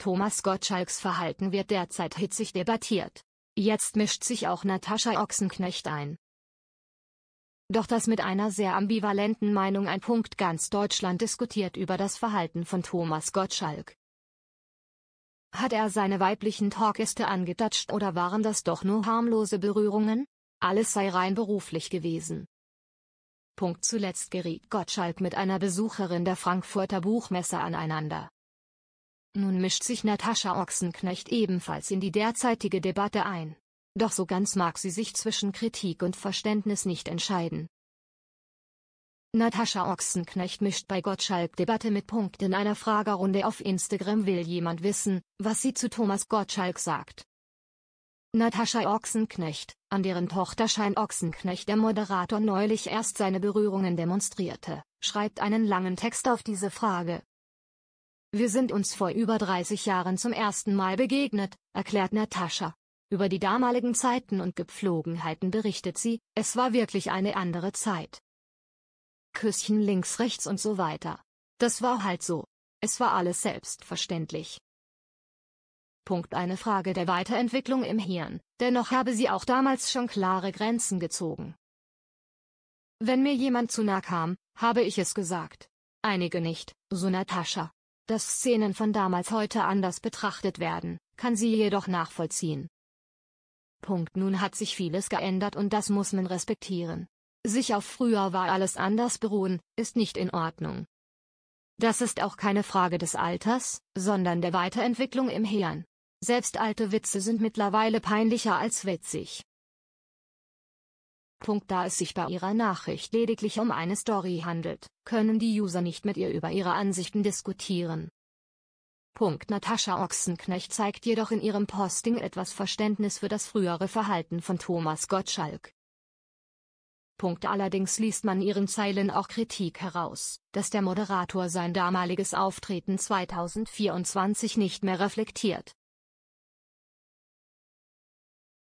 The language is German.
Thomas Gottschalks Verhalten wird derzeit hitzig debattiert. Jetzt mischt sich auch Natascha Ochsenknecht ein. Doch das mit einer sehr ambivalenten Meinung ein Punkt ganz Deutschland diskutiert über das Verhalten von Thomas Gottschalk. Hat er seine weiblichen Talkgäste angetatscht oder waren das doch nur harmlose Berührungen? Alles sei rein beruflich gewesen. Punkt zuletzt geriet Gottschalk mit einer Besucherin der Frankfurter Buchmesse aneinander. Nun mischt sich Natascha Ochsenknecht ebenfalls in die derzeitige Debatte ein. Doch so ganz mag sie sich zwischen Kritik und Verständnis nicht entscheiden. Natascha Ochsenknecht mischt bei Gottschalk Debatte mit Punkt in einer Fragerunde auf Instagram will jemand wissen, was sie zu Thomas Gottschalk sagt. Natascha Ochsenknecht, an deren Tochter Schein Ochsenknecht der Moderator neulich erst seine Berührungen demonstrierte, schreibt einen langen Text auf diese Frage. Wir sind uns vor über 30 Jahren zum ersten Mal begegnet, erklärt Natascha. Über die damaligen Zeiten und Gepflogenheiten berichtet sie, es war wirklich eine andere Zeit. Küsschen links, rechts und so weiter. Das war halt so. Es war alles selbstverständlich. Punkt eine Frage der Weiterentwicklung im Hirn, dennoch habe sie auch damals schon klare Grenzen gezogen. Wenn mir jemand zu nah kam, habe ich es gesagt. Einige nicht, so Natascha. Dass Szenen von damals heute anders betrachtet werden, kann sie jedoch nachvollziehen. Punkt nun hat sich vieles geändert und das muss man respektieren. Sich auf früher war alles anders beruhen, ist nicht in Ordnung. Das ist auch keine Frage des Alters, sondern der Weiterentwicklung im Hirn. Selbst alte Witze sind mittlerweile peinlicher als witzig. Punkt da es sich bei ihrer Nachricht lediglich um eine Story handelt, können die User nicht mit ihr über ihre Ansichten diskutieren. Punkt Natascha Ochsenknecht zeigt jedoch in ihrem Posting etwas Verständnis für das frühere Verhalten von Thomas Gottschalk. Punkt allerdings liest man ihren Zeilen auch Kritik heraus, dass der Moderator sein damaliges Auftreten 2024 nicht mehr reflektiert